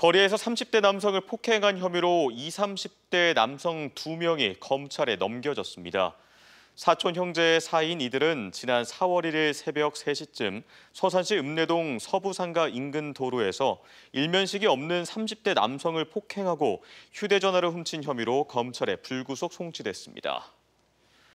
거리에서 30대 남성을 폭행한 혐의로 20, 30대 남성 2명이 검찰에 넘겨졌습니다. 사촌 형제의 사인 이들은 지난 4월 1일 새벽 3시쯤 서산시 읍내동 서부상가 인근 도로에서 일면식이 없는 30대 남성을 폭행하고 휴대전화를 훔친 혐의로 검찰에 불구속 송치됐습니다.